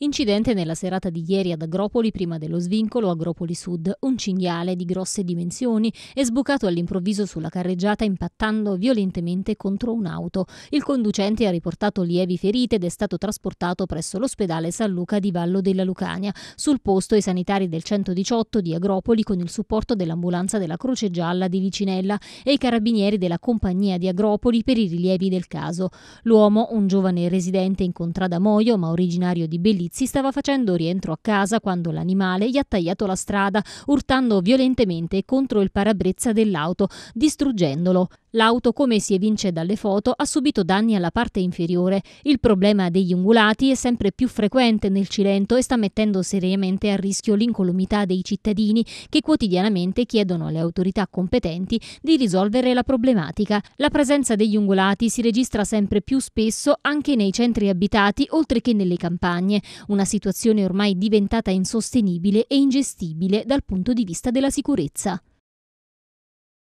Incidente nella serata di ieri ad Agropoli, prima dello svincolo Agropoli Sud. Un cinghiale di grosse dimensioni è sbucato all'improvviso sulla carreggiata impattando violentemente contro un'auto. Il conducente ha riportato lievi ferite ed è stato trasportato presso l'ospedale San Luca di Vallo della Lucania. Sul posto i sanitari del 118 di Agropoli con il supporto dell'ambulanza della Croce Gialla di Vicinella e i carabinieri della compagnia di Agropoli per i rilievi del caso. L'uomo, un giovane residente in Contrada Moio ma originario di Bellino, Pizzi stava facendo rientro a casa quando l'animale gli ha tagliato la strada, urtando violentemente contro il parabrezza dell'auto, distruggendolo. L'auto, come si evince dalle foto, ha subito danni alla parte inferiore. Il problema degli ungulati è sempre più frequente nel Cilento e sta mettendo seriamente a rischio l'incolumità dei cittadini che quotidianamente chiedono alle autorità competenti di risolvere la problematica. La presenza degli ungulati si registra sempre più spesso anche nei centri abitati oltre che nelle campagne una situazione ormai diventata insostenibile e ingestibile dal punto di vista della sicurezza.